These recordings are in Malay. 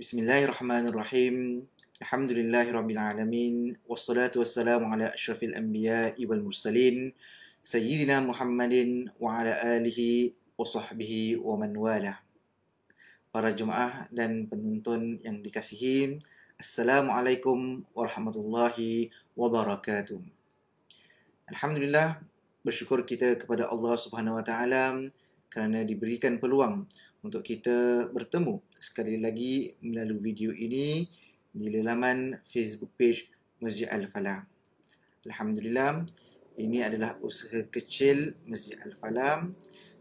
Bismillahirrahmanirrahim. Alhamdulillahirrabbilalamin. Wassalatu wassalamu ala ashrafil anbiya wal mursalin. Sayyidina Muhammadin wa ala alihi wa sahbihi wa man wala. Para jemaah dan penonton yang dikasihi, Assalamualaikum warahmatullahi wabarakatuh. Alhamdulillah, bersyukur kita kepada Allah Subhanahu wa taala kerana diberikan peluang untuk kita bertemu sekali lagi melalui video ini di laman Facebook page Masjid al Falah. Alhamdulillah, ini adalah usaha kecil Masjid al Falah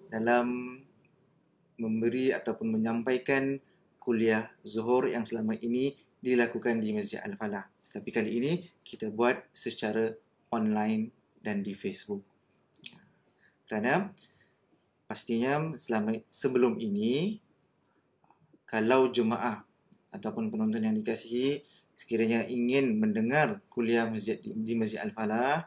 dalam memberi ataupun menyampaikan kuliah zuhur yang selama ini dilakukan di Masjid Al-Falah. Tetapi kali ini kita buat secara online dan di Facebook. Kerana pastinya selama sebelum ini kalau jemaah ataupun penonton yang dikasihi sekiranya ingin mendengar kuliah masjid di Masjid Al-Falah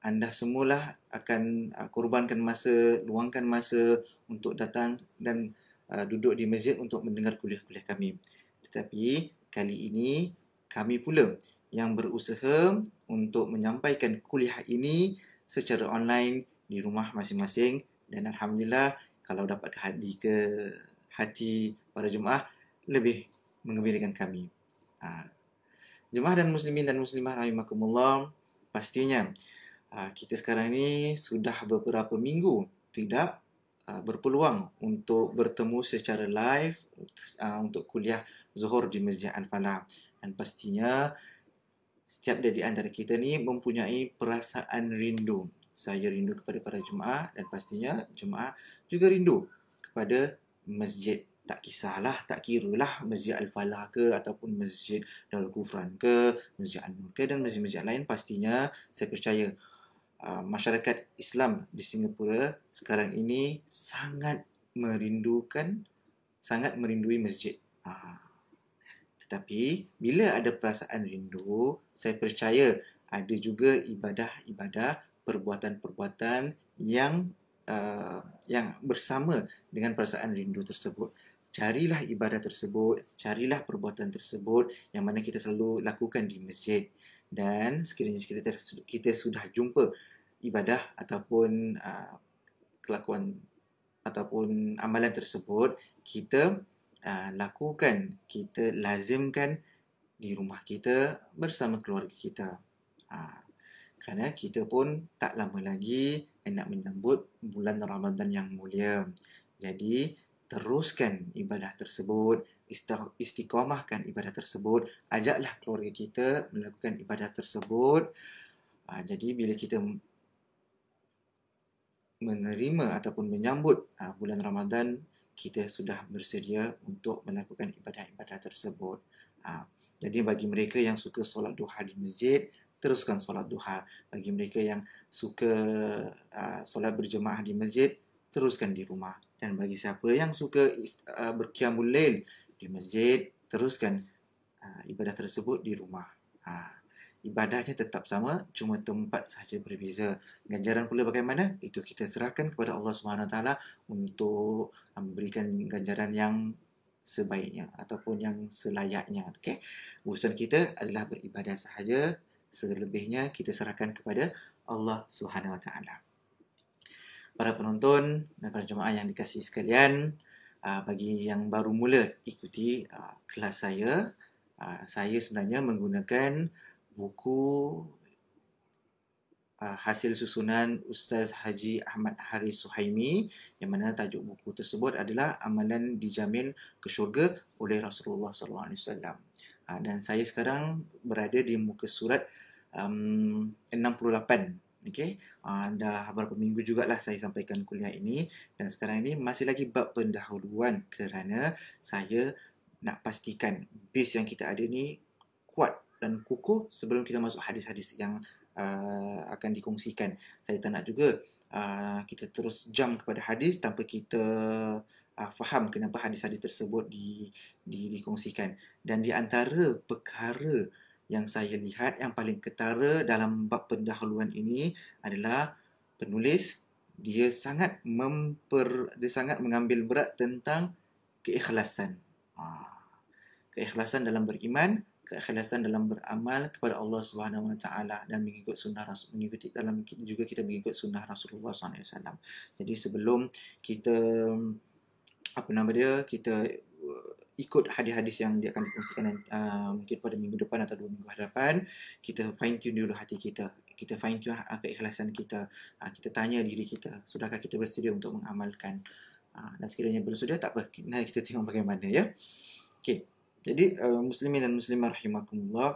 anda semulalah akan uh, korbankan masa, luangkan masa untuk datang dan uh, duduk di masjid untuk mendengar kuliah-kuliah kami. Tetapi kali ini kami pula yang berusaha untuk menyampaikan kuliah ini secara online di rumah masing-masing dan alhamdulillah kalau dapat ke hati ke hati para jemaah lebih mengembirakan kami. Ha. Jemaah dan muslimin dan muslimah rahimakumullah pastinya ha, kita sekarang ini sudah beberapa minggu tidak ha, berpeluang untuk bertemu secara live ha, untuk kuliah zuhur di Masjid Al-Falah dan pastinya setiap dari antara kita ni mempunyai perasaan rindu saya rindu kepada para jemaah dan pastinya jemaah juga rindu kepada masjid tak kisahlah, tak kira lah masjid Al-Falah ke ataupun masjid Darul Kufran ke, masjid an ke dan masjid-masjid lain pastinya saya percaya uh, masyarakat Islam di Singapura sekarang ini sangat merindukan sangat merindui masjid. Uh, tetapi bila ada perasaan rindu, saya percaya ada juga ibadah-ibadah perbuatan-perbuatan yang uh, yang bersama dengan perasaan rindu tersebut. Carilah ibadah tersebut, carilah perbuatan tersebut yang mana kita selalu lakukan di masjid. Dan sekiranya kita kita sudah jumpa ibadah ataupun uh, kelakuan ataupun amalan tersebut, kita uh, lakukan, kita lazimkan di rumah kita bersama keluarga kita. Uh, kerana kita pun tak lama lagi hendak eh, menyambut bulan Ramadan yang mulia. Jadi, teruskan ibadah tersebut, istiqomahkan ibadah tersebut, ajaklah keluarga kita melakukan ibadah tersebut. Ah, jadi, bila kita menerima ataupun menyambut ah, bulan Ramadan, kita sudah bersedia untuk melakukan ibadah-ibadah tersebut. Ah, jadi, bagi mereka yang suka solat duha di masjid, teruskan solat duha bagi mereka yang suka uh, solat berjemaah di masjid teruskan di rumah dan bagi siapa yang suka uh, ah, berkiamul lail di masjid teruskan uh, ibadah tersebut di rumah ha ibadahnya tetap sama cuma tempat sahaja berbeza ganjaran pula bagaimana itu kita serahkan kepada Allah Subhanahu taala untuk memberikan ganjaran yang sebaiknya ataupun yang selayaknya okey urusan kita adalah beribadah sahaja selebihnya kita serahkan kepada Allah Subhanahu Wa Taala. Para penonton dan para jemaah yang dikasihi sekalian, ah, bagi yang baru mula ikuti ah, kelas saya, ah, saya sebenarnya menggunakan buku hasil susunan Ustaz Haji Ahmad Haris Suhaimi yang mana tajuk buku tersebut adalah Amalan Dijamin ke Syurga oleh Rasulullah SAW. Dan saya sekarang berada di muka surat um, 68 okey uh, dah beberapa minggu jugalah saya sampaikan kuliah ini dan sekarang ini masih lagi bab pendahuluan kerana saya nak pastikan base yang kita ada ni kuat dan kukuh sebelum kita masuk hadis-hadis yang uh, akan dikongsikan saya tak nak juga uh, kita terus jump kepada hadis tanpa kita Uh, faham kenapa hadis-hadis tersebut di, di, dikongsikan dan di antara perkara yang saya lihat yang paling ketara dalam bab pendahuluan ini adalah penulis dia sangat memper dia sangat mengambil berat tentang keikhlasan. Ha. Keikhlasan dalam beriman, keikhlasan dalam beramal kepada Allah Subhanahu Wa Taala dan mengikut sunnah Rasul mengikuti dalam juga kita mengikut sunnah Rasulullah SAW. Jadi sebelum kita apa nama dia kita ikut hadis-hadis yang dia akan kongsikan uh, ah, mungkin pada minggu depan atau dua minggu hadapan kita fine tune dulu hati kita kita fine tune uh, ah, keikhlasan kita uh, kita tanya diri kita sudahkah kita bersedia untuk mengamalkan uh, dan sekiranya belum sudah tak apa nanti kita tengok bagaimana ya okey jadi uh, muslimin dan muslimah rahimakumullah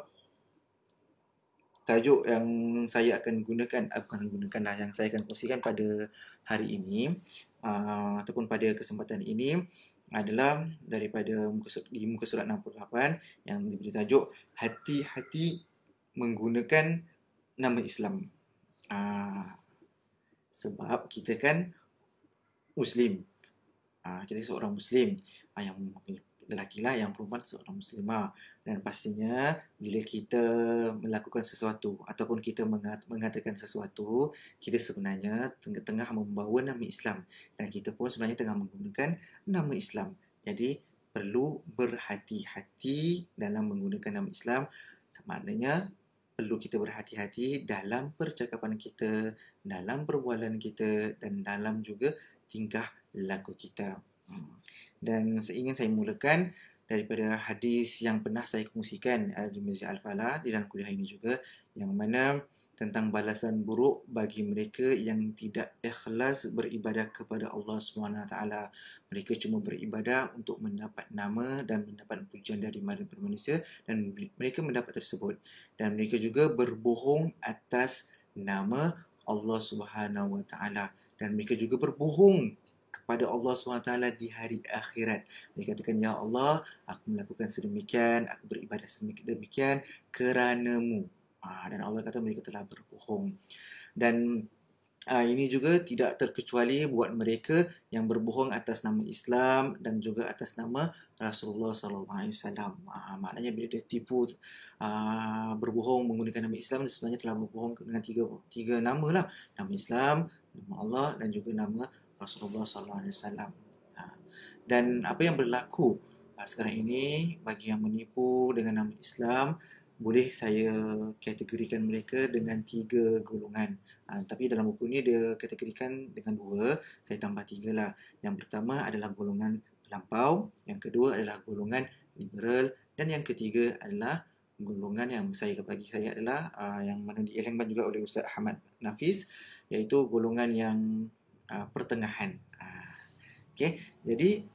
tajuk yang saya akan gunakan eh, bukan gunakan lah yang saya akan kongsikan pada hari ini uh, ataupun pada kesempatan ini adalah daripada di muka surat 68 yang diberi tajuk hati-hati menggunakan nama Islam. Ah sebab kita kan muslim. Ah kita seorang muslim ah, yang lelaki lah yang perempuan seorang muslimah dan pastinya bila kita melakukan sesuatu ataupun kita mengat- mengatakan sesuatu kita sebenarnya teng- tengah membawa nama Islam dan kita pun sebenarnya tengah menggunakan nama Islam jadi perlu berhati-hati dalam menggunakan nama Islam maknanya perlu kita berhati-hati dalam percakapan kita dalam perbualan kita dan dalam juga tingkah laku kita hmm dan ingin saya mulakan daripada hadis yang pernah saya kongsikan eh, di Masjid Al-Falah di dalam kuliah ini juga yang mana tentang balasan buruk bagi mereka yang tidak ikhlas beribadah kepada Allah SWT. Mereka cuma beribadah untuk mendapat nama dan mendapat pujian dari mana manusia dan mereka mendapat tersebut. Dan mereka juga berbohong atas nama Allah Swt. dan mereka juga berbohong kepada Allah SWT di hari akhirat. Dia katakan, Ya Allah, aku melakukan sedemikian, aku beribadah sedemikian keranamu. Ah, dan Allah kata mereka telah berbohong. Dan ah, ini juga tidak terkecuali buat mereka yang berbohong atas nama Islam dan juga atas nama Rasulullah SAW. Ah, maknanya bila dia tipu ah, berbohong menggunakan nama Islam, sebenarnya telah berbohong dengan tiga, tiga nama lah. Nama Islam, nama Allah dan juga nama Rasulullah SAW alaihi ha. Dan apa yang berlaku ha, sekarang ini bagi yang menipu dengan nama Islam boleh saya kategorikan mereka dengan tiga golongan. Ha, tapi dalam buku ini dia kategorikan dengan dua, saya tambah tiga lah. Yang pertama adalah golongan lampau, yang kedua adalah golongan liberal dan yang ketiga adalah golongan yang saya bagi saya adalah uh, yang mana dielengkan juga oleh Ustaz Ahmad Nafis iaitu golongan yang uh, pertengahan. Uh, ah, okay, jadi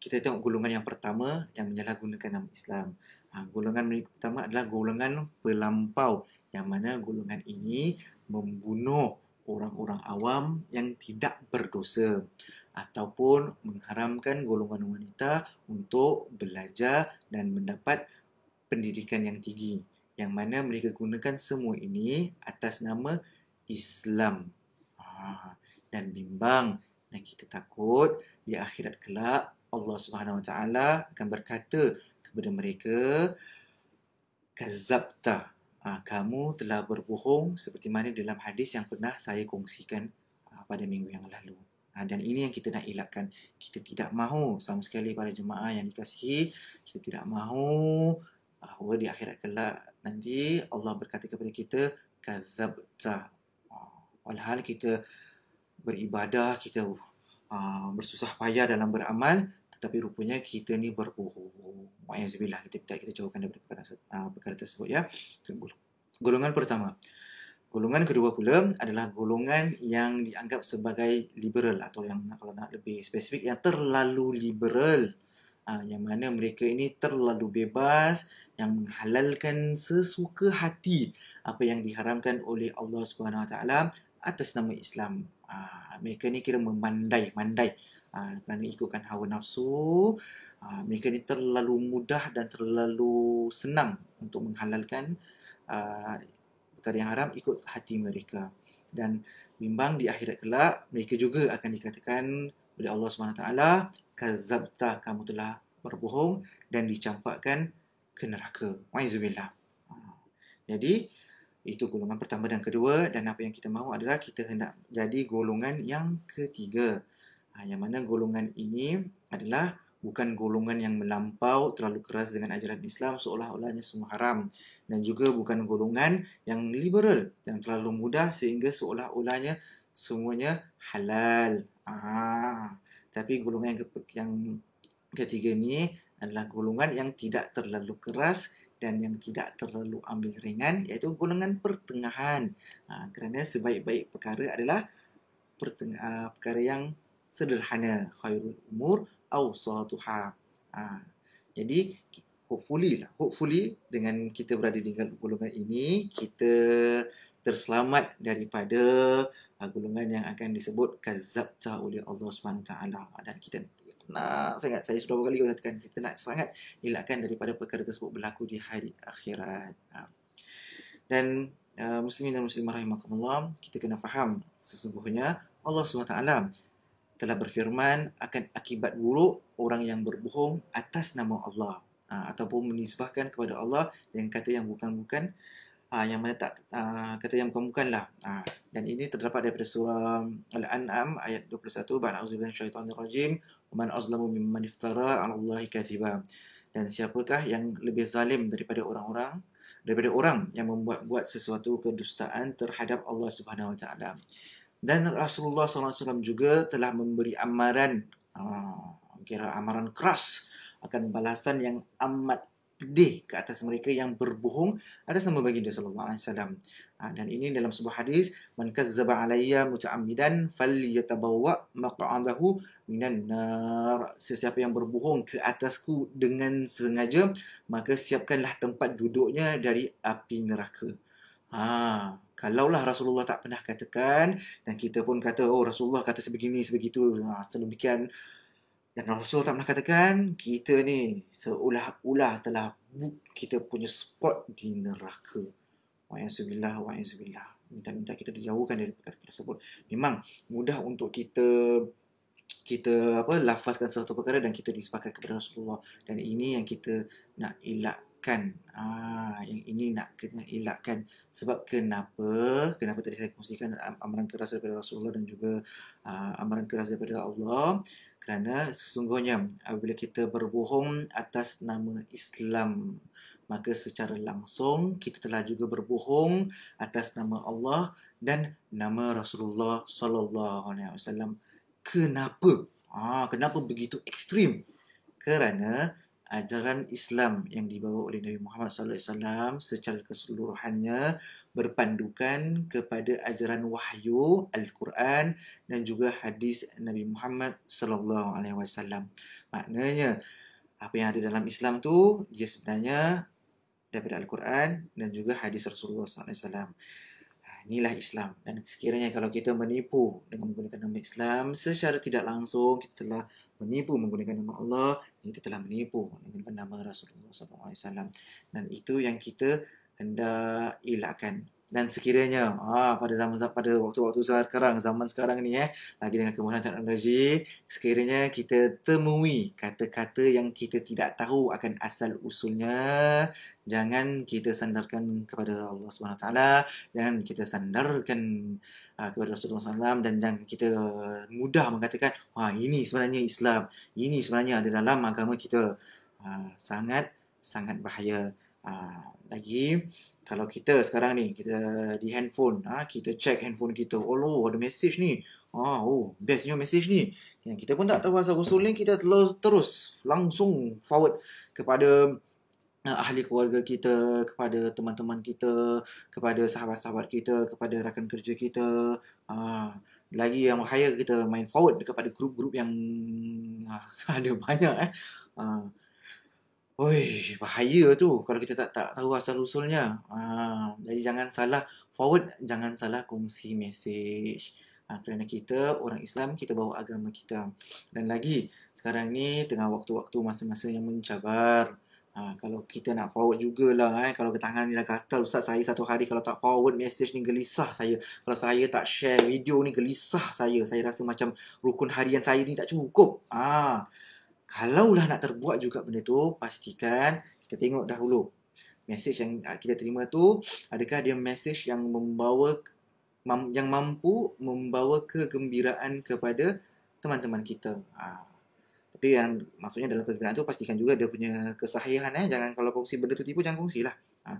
kita tengok golongan yang pertama yang menyalahgunakan nama Islam. Uh, golongan pertama adalah golongan pelampau yang mana golongan ini membunuh orang-orang awam yang tidak berdosa ataupun mengharamkan golongan wanita untuk belajar dan mendapat pendidikan yang tinggi yang mana mereka gunakan semua ini atas nama Islam. Ah, dan bimbang dan kita takut di akhirat kelak Allah Subhanahu Wa Taala akan berkata kepada mereka kazabta ah, kamu telah berbohong seperti mana dalam hadis yang pernah saya kongsikan ah, pada minggu yang lalu ah, dan ini yang kita nak elakkan kita tidak mahu sama sekali para jemaah yang dikasihi kita tidak mahu bahawa di akhirat kelak nanti Allah berkata kepada kita kazabta walhal kita beribadah, kita uh, bersusah payah dalam beramal tetapi rupanya kita ni berbohong. Oh, oh, Wa'ayyuzubillah. Kita minta kita jawabkan daripada perkara, uh, perkara tersebut ya. Golongan pertama. Golongan kedua pula adalah golongan yang dianggap sebagai liberal atau yang kalau nak lebih spesifik yang terlalu liberal. Uh, yang mana mereka ini terlalu bebas yang menghalalkan sesuka hati apa yang diharamkan oleh Allah Subhanahu Wa Taala atas nama Islam. Uh, ah, mereka ni kira memandai, mandai uh, kerana ikutkan hawa nafsu. Uh, ah, mereka ni terlalu mudah dan terlalu senang untuk menghalalkan perkara yang haram ikut hati mereka. Dan bimbang di akhirat kelak, mereka juga akan dikatakan oleh Allah SWT, Kazabta kamu telah berbohong dan dicampakkan ke neraka. Wa'izubillah. Jadi, itu golongan pertama dan kedua dan apa yang kita mahu adalah kita hendak jadi golongan yang ketiga. Ha, yang mana golongan ini adalah bukan golongan yang melampau terlalu keras dengan ajaran Islam seolah-olahnya semua haram dan juga bukan golongan yang liberal yang terlalu mudah sehingga seolah-olahnya semuanya halal. Ah, tapi golongan yang, ketiga ini adalah golongan yang tidak terlalu keras dan yang tidak terlalu ambil ringan iaitu golongan pertengahan ha, kerana sebaik-baik perkara adalah perteng- uh, perkara yang sederhana khairul umur awsatuha ha, jadi hopefully lah hopefully dengan kita berada di golongan ini kita terselamat daripada uh, golongan yang akan disebut kazzabta oleh Allah SWT dan kita nak sangat saya sudah berkali kali katakan kita nak sangat elakkan daripada perkara tersebut berlaku di hari akhirat. Ha. Dan uh, muslimin dan muslimah rahimakumullah, kita kena faham sesungguhnya Allah SWT telah berfirman akan akibat buruk orang yang berbohong atas nama Allah uh, ataupun menisbahkan kepada Allah dengan kata yang bukan-bukan uh, yang mana tak uh, kata yang bukan-bukanlah. Uh, ah, dan ini terdapat daripada surah um, Al-An'am ayat 21 ba'nauzu bin syaitanir rajim man azlamu mimman iftara 'ala Allahi katiba. Dan siapakah yang lebih zalim daripada orang-orang daripada orang yang membuat buat sesuatu kedustaan terhadap Allah Subhanahu Wa Taala. Dan Rasulullah SAW juga telah memberi amaran uh, kira amaran keras akan balasan yang amat pedih ke atas mereka yang berbohong atas nama baginda sallallahu alaihi wasallam. Ah, dan ini dalam sebuah hadis man kazzaba alayya muta'ammidan falyatabawwa maq'adahu minan nar. Sesiapa yang berbohong ke atasku dengan sengaja maka siapkanlah tempat duduknya dari api neraka. Ha, kalaulah Rasulullah tak pernah katakan dan kita pun kata oh Rasulullah kata sebegini sebegitu ha, sedemikian dan Rasul tak pernah katakan kita ni seolah-olah telah book kita punya spot di neraka. Wa Wa'ayyusubillah, wa'ayyusubillah. Minta-minta kita dijauhkan dari perkara tersebut. Memang mudah untuk kita kita apa lafazkan sesuatu perkara dan kita disepakati kepada Rasulullah dan ini yang kita nak elak elakkan ah yang ini nak kena elakkan sebab kenapa kenapa tadi saya kongsikan amaran keras daripada Rasulullah dan juga ah, amaran keras daripada Allah kerana sesungguhnya apabila kita berbohong atas nama Islam maka secara langsung kita telah juga berbohong atas nama Allah dan nama Rasulullah sallallahu alaihi wasallam kenapa ah kenapa begitu ekstrim kerana ajaran Islam yang dibawa oleh Nabi Muhammad sallallahu alaihi wasallam secara keseluruhannya berpandukan kepada ajaran wahyu al-Quran dan juga hadis Nabi Muhammad sallallahu alaihi wasallam. Maknanya apa yang ada dalam Islam tu dia sebenarnya daripada al-Quran dan juga hadis Rasulullah sallallahu alaihi wasallam. Ha, inilah Islam dan sekiranya kalau kita menipu dengan menggunakan nama Islam secara tidak langsung kita telah menipu menggunakan nama Allah kita telah menipu dengan nama Rasulullah SAW dan itu yang kita hendak elakkan dan sekiranya ah pada zaman pada waktu-waktu sekarang zaman sekarang ni eh lagi dengan kemudahan teknologi sekiranya kita temui kata-kata yang kita tidak tahu akan asal usulnya jangan kita sandarkan kepada Allah Subhanahu taala jangan kita sandarkan ah, kepada Rasulullah SAW dan jangan kita mudah mengatakan wah ini sebenarnya Islam ini sebenarnya ada dalam agama kita ah, sangat sangat bahaya Ha, lagi kalau kita sekarang ni kita di handphone ha, kita check handphone kita oh lo ada message ni ah ha, oh bestnya message ni yang kita pun tak tahu asal usul link kita terus, terus langsung forward kepada ah, ahli keluarga kita kepada teman-teman kita kepada sahabat-sahabat kita kepada rakan kerja kita ha, lagi yang bahaya kita main forward kepada grup-grup yang ha, ada banyak eh ha, Oi, bahaya tu kalau kita tak tak tahu asal usulnya. Ha, ah, jadi jangan salah forward, jangan salah kongsi message. Ha, kerana kita orang Islam, kita bawa agama kita. Dan lagi, sekarang ni tengah waktu-waktu masa-masa yang mencabar. Ha, kalau kita nak forward jugalah eh. Kalau tangan ni dah gatal Ustaz saya satu hari Kalau tak forward message ni gelisah saya Kalau saya tak share video ni gelisah saya Saya rasa macam rukun harian saya ni tak cukup Ha. Kalaulah nak terbuat juga benda tu, pastikan kita tengok dahulu message yang ah, kita terima tu adakah dia message yang membawa yang mampu membawa kegembiraan kepada teman-teman kita. Ha. Tapi yang maksudnya dalam kegembiraan tu pastikan juga dia punya kesahihan eh. Jangan kalau kongsi benda tu tipu jangan kongsilah. Ha.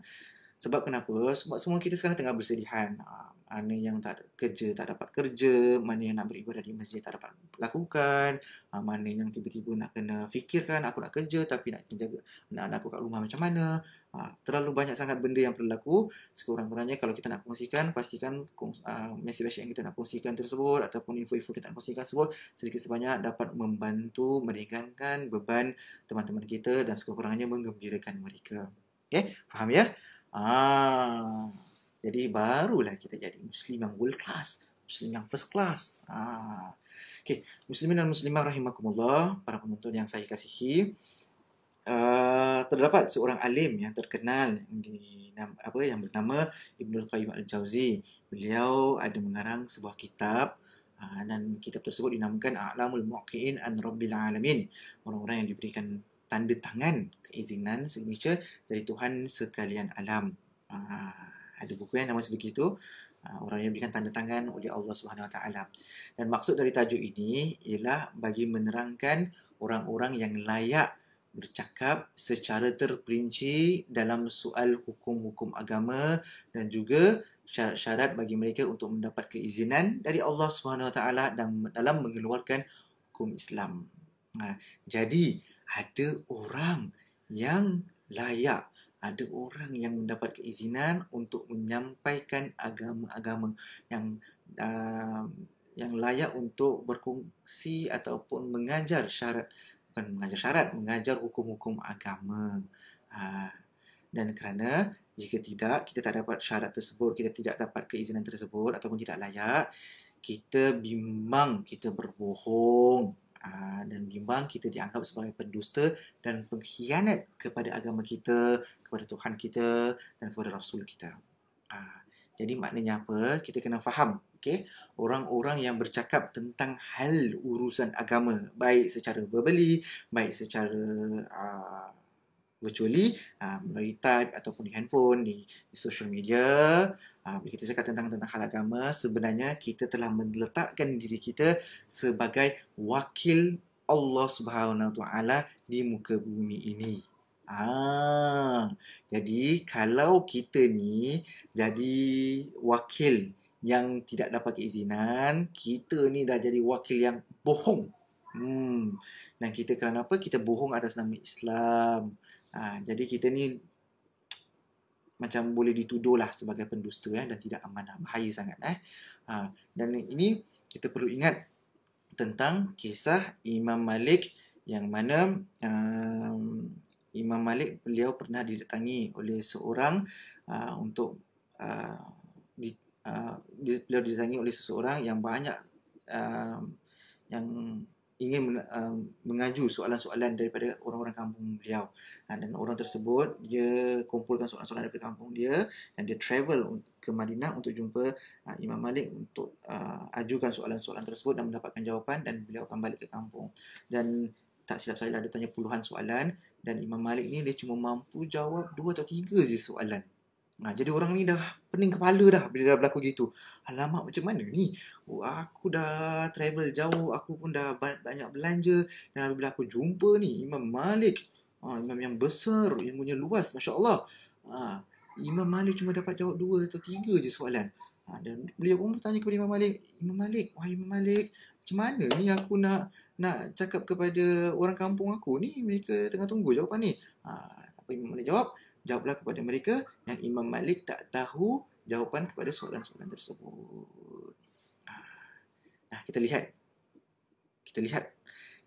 Sebab kenapa? Sebab semua kita sekarang tengah bersedihan. Ha mana yang tak kerja tak dapat kerja, mana yang nak beribadah di masjid tak dapat lakukan, ah, mana yang tiba-tiba nak kena fikirkan aku nak kerja tapi nak jaga nak aku kat rumah macam mana. Ah, terlalu banyak sangat benda yang perlu laku Sekurang-kurangnya kalau kita nak kongsikan, pastikan kongs- ah, mesej-mesej yang kita nak kongsikan tersebut ataupun info-info kita nak kongsikan tersebut sedikit sebanyak dapat membantu meringankan beban teman-teman kita dan sekurang-kurangnya menggembirakan mereka. Okay, faham ya? Ah. Jadi barulah kita jadi Muslim yang world class, Muslim yang first class. Ha. Okay, Muslimin dan Muslimah rahimakumullah, para penonton yang saya kasihi. Uh, terdapat seorang alim yang terkenal di apa yang bernama Ibnu Qayyim al-Jauzi. Beliau ada mengarang sebuah kitab uh, dan kitab tersebut dinamakan A'lamul Muqin an Rabbil Alamin. Orang-orang yang diberikan tanda tangan keizinan signature dari Tuhan sekalian alam. Ah ada buku yang nama sebegitu itu ah, orang yang diberikan tanda tangan oleh Allah Subhanahu Wa Taala. Dan maksud dari tajuk ini ialah bagi menerangkan orang-orang yang layak bercakap secara terperinci dalam soal hukum-hukum agama dan juga syarat-syarat bagi mereka untuk mendapat keizinan dari Allah Subhanahu Wa Taala dan dalam mengeluarkan hukum Islam. Ah, jadi ada orang yang layak ada orang yang mendapat keizinan untuk menyampaikan agama-agama yang uh, yang layak untuk berkongsi ataupun mengajar syarat bukan mengajar syarat mengajar hukum-hukum agama uh, dan kerana jika tidak kita tak dapat syarat tersebut kita tidak dapat keizinan tersebut ataupun tidak layak kita bimbang kita berbohong Ah, dan bimbang kita dianggap sebagai pendusta dan pengkhianat kepada agama kita, kepada Tuhan kita dan kepada Rasul kita. Ah, jadi maknanya apa? Kita kena faham. Okay? Orang-orang yang bercakap tentang hal urusan agama, baik secara berbeli, baik secara... Ah, virtually um, melalui type ataupun di handphone di, di social media uh, um, bila kita cakap tentang tentang hal agama sebenarnya kita telah meletakkan diri kita sebagai wakil Allah Subhanahu taala di muka bumi ini ah jadi kalau kita ni jadi wakil yang tidak dapat keizinan kita ni dah jadi wakil yang bohong hmm dan kita kerana apa kita bohong atas nama Islam Ha, jadi kita ni macam boleh dituduh lah sebagai pendustu ya, eh, dan tidak amanah. Bahaya sangat. Eh. Ha, dan ini kita perlu ingat tentang kisah Imam Malik yang mana um, Imam Malik beliau pernah didatangi oleh seorang uh, untuk uh, di, uh, di, beliau didatangi oleh seseorang yang banyak uh, yang ingin uh, mengaju soalan-soalan daripada orang-orang kampung beliau ha, dan orang tersebut dia kumpulkan soalan-soalan daripada kampung dia dan dia travel ke Madinah untuk jumpa ha, Imam Malik untuk ha, ajukan soalan-soalan tersebut dan mendapatkan jawapan dan beliau akan balik ke kampung dan tak silap saya lah, dia tanya puluhan soalan dan Imam Malik ni dia cuma mampu jawab dua atau tiga je soalan Ha, jadi orang ni dah pening kepala dah bila dah berlaku gitu. Alamak macam mana ni? Oh, aku dah travel jauh, aku pun dah banyak belanja dan bila aku jumpa ni Imam Malik, ha, Imam yang besar, yang punya luas, Masya Allah. Ha, Imam Malik cuma dapat jawab dua atau tiga je soalan. Ha, dan beliau pun bertanya kepada Imam Malik, Imam Malik, wahai Imam Malik, macam mana ni aku nak nak cakap kepada orang kampung aku ni, mereka tengah tunggu jawapan ni. Ha, apa Imam Malik jawab? jawablah kepada mereka yang Imam Malik tak tahu jawapan kepada soalan-soalan tersebut. Ah. Nah, kita lihat. Kita lihat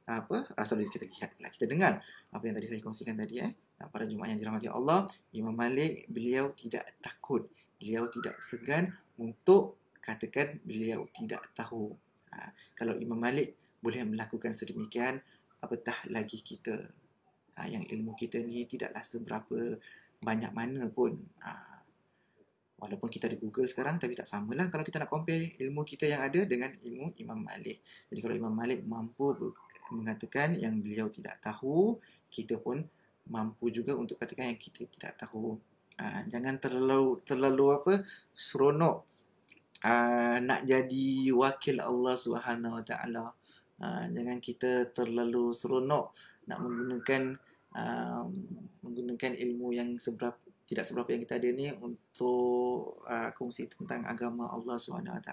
apa? Asal ah, kita lihat pula. Kita dengar apa yang tadi saya kongsikan tadi eh. Nah, pada Jumaat yang dirahmati Allah, Imam Malik beliau tidak takut. Beliau tidak segan untuk katakan beliau tidak tahu. Ha, kalau Imam Malik boleh melakukan sedemikian, apatah lagi kita. Ha, yang ilmu kita ni tidaklah seberapa banyak mana pun ah, walaupun kita ada Google sekarang tapi tak samalah kalau kita nak compare ilmu kita yang ada dengan ilmu Imam Malik. Jadi kalau Imam Malik mampu mengatakan yang beliau tidak tahu, kita pun mampu juga untuk katakan yang kita tidak tahu. Ah, jangan terlalu terlalu apa seronok ah, nak jadi wakil Allah Subhanahu Wa jangan kita terlalu seronok nak menggunakan um, menggunakan ilmu yang seberapa tidak seberapa yang kita ada ni untuk uh, kongsi tentang agama Allah SWT.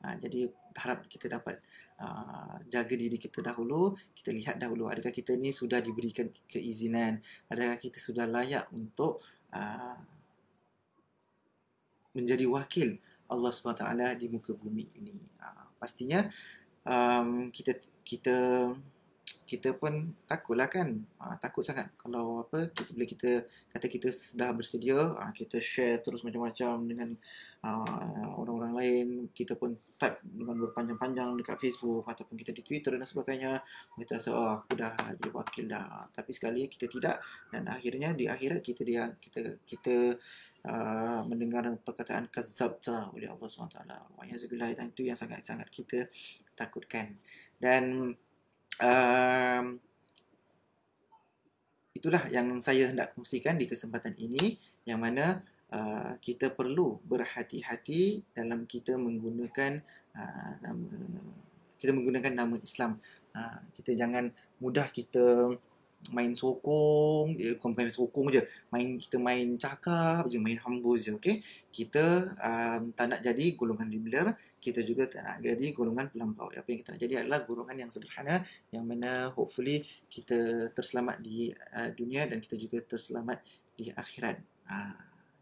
Uh, jadi harap kita dapat uh, jaga diri kita dahulu, kita lihat dahulu adakah kita ni sudah diberikan keizinan, adakah kita sudah layak untuk uh, menjadi wakil Allah SWT di muka bumi ini. Uh, pastinya um, kita kita kita pun takutlah kan ha, takut sangat kalau apa kita boleh kita kata kita sudah bersedia ha, kita share terus macam-macam dengan ha, orang-orang lain kita pun type dengan berpanjang-panjang dekat Facebook ataupun kita di Twitter dan sebagainya kita rasa oh, aku dah jadi wakil dah tapi sekali kita tidak dan akhirnya di akhirat kita dia kita kita Uh, mendengar perkataan kezabta oleh Allah SWT. Wa yazubillah itu yang sangat-sangat kita takutkan. Dan Ehm, itulah yang saya hendak kongsikan di kesempatan ini yang mana uh, kita perlu berhati-hati dalam kita menggunakan uh, nama kita menggunakan nama Islam. Uh, kita jangan mudah kita main sokong dia bukan main sokong je main kita main cakap je main hambus je okey kita um, tak nak jadi golongan rebeller kita juga tak nak jadi golongan pelampau apa yang kita nak jadi adalah golongan yang sederhana yang mana hopefully kita terselamat di uh, dunia dan kita juga terselamat di akhirat uh, ah,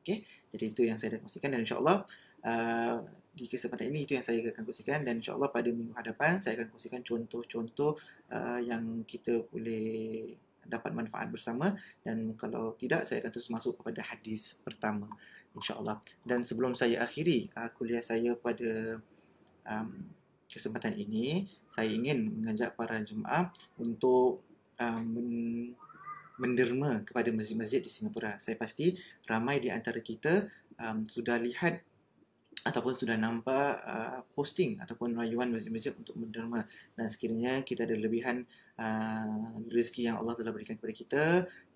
okey jadi itu yang saya dah kongsikan dan insyaallah uh, di kesempatan ini itu yang saya akan kongsikan dan insyaallah pada minggu hadapan saya akan kongsikan contoh-contoh uh, yang kita boleh dapat manfaat bersama dan kalau tidak saya akan terus masuk kepada hadis pertama insyaallah dan sebelum saya akhiri uh, kuliah saya pada um, kesempatan ini saya ingin mengajak para jemaah untuk um, men- menderma kepada masjid-masjid di Singapura saya pasti ramai di antara kita um, sudah lihat ataupun sudah nampak uh, posting ataupun rayuan masjid-masjid untuk menderma dan sekiranya kita ada lebihan uh, rezeki yang Allah telah berikan kepada kita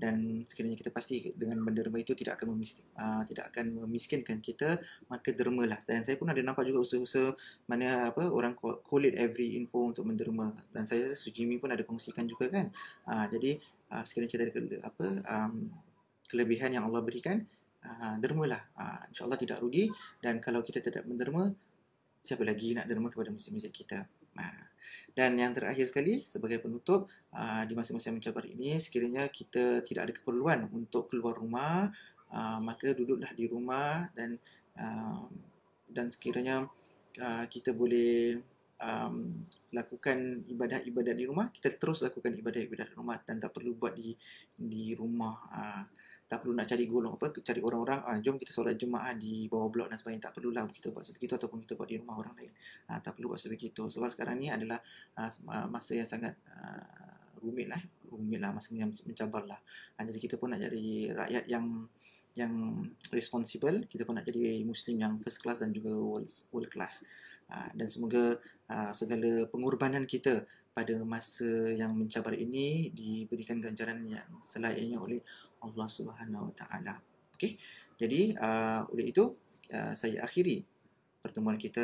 dan sekiranya kita pasti dengan menderma itu tidak akan memis- uh, tidak akan memiskinkan kita maka dermalah dan saya pun ada nampak juga usaha-usaha mana apa orang collect every info untuk menderma dan saya rasa Sujimi pun ada kongsikan juga kan uh, jadi uh, sekiranya kita ada apa um, kelebihan yang Allah berikan dermalah. Uh, ah, InsyaAllah tidak rugi dan kalau kita tidak menderma, siapa lagi nak derma kepada masjid-masjid kita. Ah, dan yang terakhir sekali sebagai penutup ah, di masa-masa mencabar ini sekiranya kita tidak ada keperluan untuk keluar rumah maka duduklah di rumah dan dan sekiranya kita boleh lakukan ibadah-ibadah di rumah kita terus lakukan ibadah-ibadah di rumah dan tak perlu buat di di rumah tak perlu nak cari golong apa cari orang-orang ah jom kita solat jemaah di bawah blok dan sebagainya tak perlulah kita buat sebegitu ataupun kita buat di rumah orang lain ah tak perlu buat sebegitu sebab sekarang ni adalah ah, masa yang sangat ah, rumit lah rumit lah masa yang mencabar lah ah, jadi kita pun nak jadi rakyat yang yang responsibel, kita pun nak jadi muslim yang first class dan juga world, world class ah, dan semoga ah, segala pengorbanan kita pada masa yang mencabar ini diberikan ganjaran yang selainnya oleh Allah Subhanahu Wa Taala. Okey. Jadi uh, oleh itu uh, saya akhiri pertemuan kita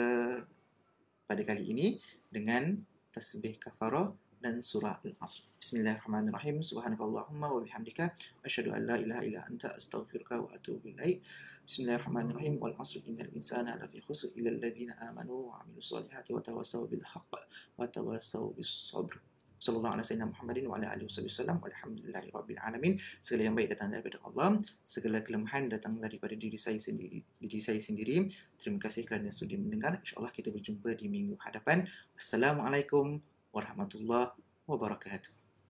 pada kali ini dengan tasbih kafarah dan surah Al-Asr. Bismillahirrahmanirrahim. Subhanakallahumma wa bihamdika asyhadu an la ilaha illa anta astaghfiruka wa atubu ilaik. Bismillahirrahmanirrahim. Wal 'asr innal insana lafi khusr illa alladhina amanu wa 'amilus solihati wa tawassaw bil haqq wa tawassaw bis sabr. Sallallahu alaihi wasallam Muhammadin wa alihi wasallam. Walhamdulillahirabbil alamin. Segala yang baik datang daripada Allah, segala kelemahan datang daripada diri saya sendiri. Diri saya sendiri. Terima kasih kerana sudi mendengar. InsyaAllah kita berjumpa di minggu hadapan. Assalamualaikum ورحمة الله وبركاته